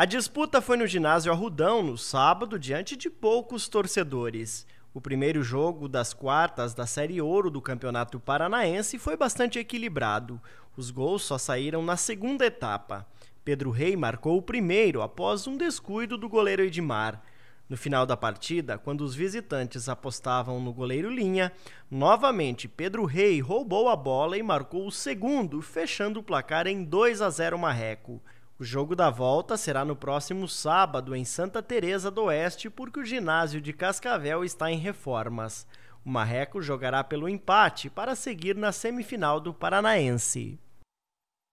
A disputa foi no ginásio Arrudão no sábado, diante de poucos torcedores. O primeiro jogo das quartas da Série Ouro do Campeonato Paranaense foi bastante equilibrado. Os gols só saíram na segunda etapa. Pedro Rei marcou o primeiro após um descuido do goleiro Edmar. No final da partida, quando os visitantes apostavam no goleiro Linha, novamente Pedro Rei roubou a bola e marcou o segundo, fechando o placar em 2 a 0 Marreco. O jogo da volta será no próximo sábado em Santa Teresa do Oeste, porque o ginásio de Cascavel está em reformas. O Marreco jogará pelo empate para seguir na semifinal do Paranaense.